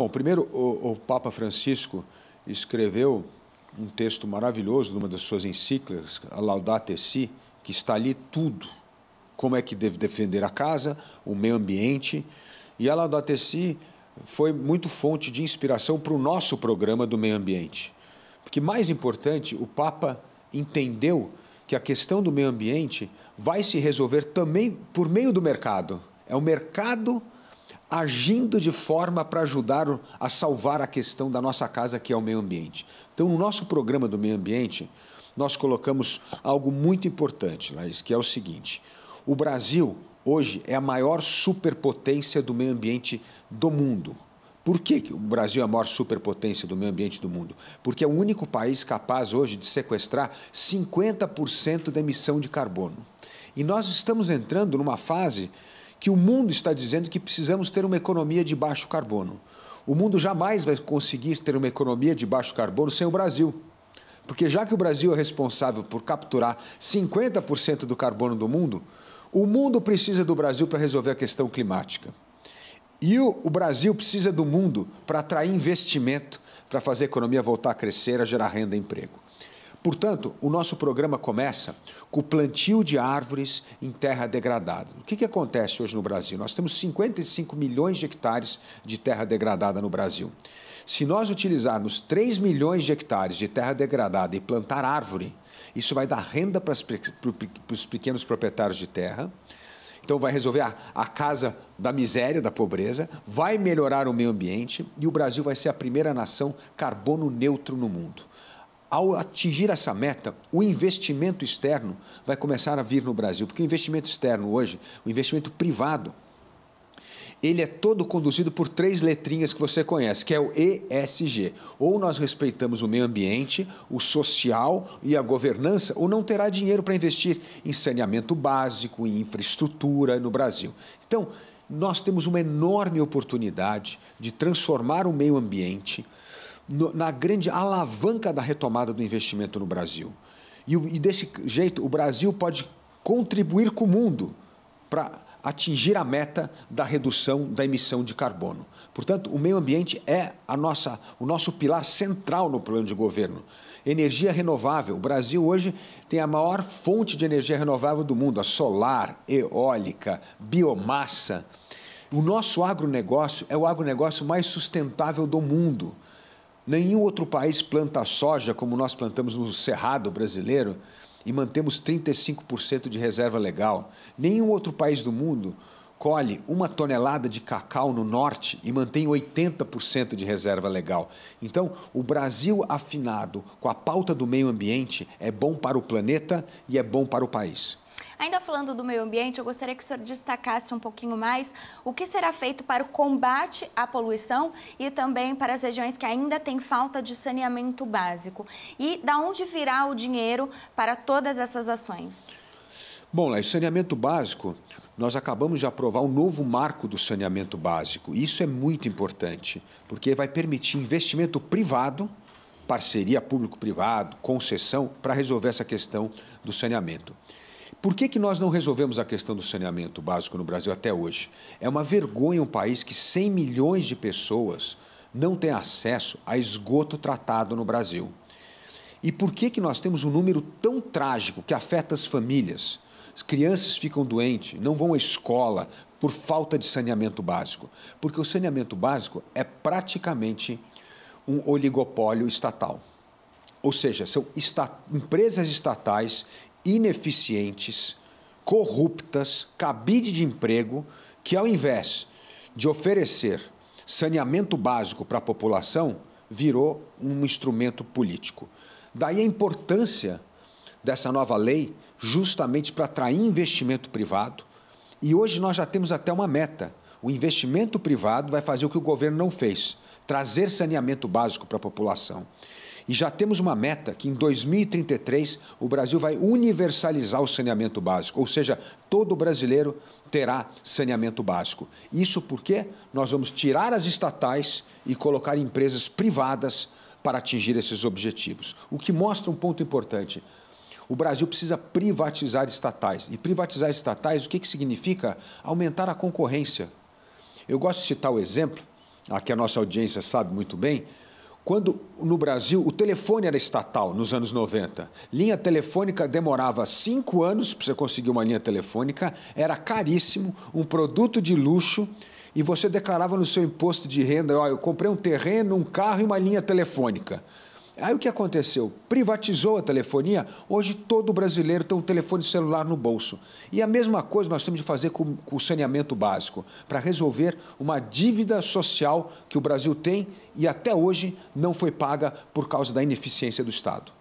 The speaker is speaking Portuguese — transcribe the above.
Bom, primeiro, o, o Papa Francisco escreveu um texto maravilhoso de uma das suas encíclicas, a Laudate Si, que está ali tudo. Como é que deve defender a casa, o meio ambiente. E a Laudate Si foi muito fonte de inspiração para o nosso programa do meio ambiente. Porque, mais importante, o Papa entendeu que a questão do meio ambiente vai se resolver também por meio do mercado. É o mercado agindo de forma para ajudar a salvar a questão da nossa casa, que é o meio ambiente. Então, no nosso programa do meio ambiente, nós colocamos algo muito importante, Laís, que é o seguinte: o Brasil hoje é a maior superpotência do meio ambiente do mundo. Por que o Brasil é a maior superpotência do meio ambiente do mundo? Porque é o único país capaz hoje de sequestrar 50% da emissão de carbono. E nós estamos entrando numa fase que o mundo está dizendo que precisamos ter uma economia de baixo carbono. O mundo jamais vai conseguir ter uma economia de baixo carbono sem o Brasil. Porque já que o Brasil é responsável por capturar 50% do carbono do mundo, o mundo precisa do Brasil para resolver a questão climática. E o, Brasil precisa do mundo para atrair investimento, para fazer a economia voltar a crescer, a gerar renda e emprego. Portanto, o nosso programa começa com o plantio de árvores em terra degradada. O que, que acontece hoje no Brasil? Nós temos 55 milhões de hectares de terra degradada no Brasil. Se nós utilizarmos 3 milhões de hectares de terra degradada e plantar árvore, isso vai dar renda para, as, para os pequenos proprietários de terra. Então, vai resolver a, a casa da miséria, da pobreza, vai melhorar o meio ambiente e o Brasil vai ser a primeira nação carbono neutro no mundo. Ao atingir essa meta, o investimento externo vai começar a vir no Brasil, porque o investimento externo hoje, o investimento privado, ele é todo conduzido por três letrinhas que você conhece, que é o ESG. Ou nós respeitamos o meio ambiente, o social e a governança, ou não terá dinheiro para investir em saneamento básico, em infraestrutura no Brasil. Então, nós temos uma enorme oportunidade de transformar o meio ambiente, no, na grande alavanca da retomada do investimento no Brasil. E, e desse jeito, o Brasil pode contribuir com o mundo para atingir a meta da redução da emissão de carbono. Portanto, o meio ambiente é a nossa, o nosso pilar central no plano de governo. Energia renovável. O Brasil hoje tem a maior fonte de energia renovável do mundo, a solar, eólica, biomassa. O nosso agronegócio é o agronegócio mais sustentável do mundo. Nenhum outro país planta soja como nós plantamos no Cerrado brasileiro e mantemos 35% de reserva legal. Nenhum outro país do mundo colhe uma tonelada de cacau no norte e mantém 80% de reserva legal. Então, o Brasil afinado com a pauta do meio ambiente é bom para o planeta e é bom para o país. Ainda falando do meio ambiente, eu gostaria que o senhor destacasse um pouquinho mais o que será feito para o combate à poluição e também para as regiões que ainda têm falta de saneamento básico. E da onde virá o dinheiro para todas essas ações? Bom, o saneamento básico, nós acabamos de aprovar um novo marco do saneamento básico. Isso é muito importante, porque vai permitir investimento privado, parceria público-privado, concessão, para resolver essa questão do saneamento. Por que, que nós não resolvemos a questão do saneamento básico no Brasil até hoje? É uma vergonha um país que 100 milhões de pessoas não tem acesso a esgoto tratado no Brasil. E por que, que nós temos um número tão trágico que afeta as famílias? As crianças ficam doentes, não vão à escola por falta de saneamento básico. Porque o saneamento básico é praticamente um oligopólio estatal. Ou seja, são empresas estatais ineficientes, corruptas, cabide de emprego, que ao invés de oferecer saneamento básico para a população, virou um instrumento político. Daí a importância dessa nova lei, justamente para atrair investimento privado. E hoje nós já temos até uma meta. O investimento privado vai fazer o que o governo não fez: trazer saneamento básico para a população. E já temos uma meta que em 2033 o Brasil vai universalizar o saneamento básico, ou seja, todo brasileiro terá saneamento básico. Isso porque nós vamos tirar as estatais e colocar empresas privadas para atingir esses objetivos. O que mostra um ponto importante. O Brasil precisa privatizar estatais. E privatizar estatais, o que, que significa? Aumentar a concorrência. Eu gosto de citar o exemplo, a que a nossa audiência sabe muito bem, quando no Brasil o telefone era estatal nos anos 90, linha telefônica demorava cinco anos para você conseguir uma linha telefônica, era caríssimo, um produto de luxo e você declarava no seu imposto de renda: olha, eu comprei um terreno, um carro e uma linha telefônica. Aí o que aconteceu? Privatizou a telefonia, hoje todo brasileiro tem um telefone celular no bolso. E a mesma coisa nós temos de fazer com, com o saneamento básico, para resolver uma dívida social que o Brasil tem e até hoje não foi paga por causa da ineficiência do Estado.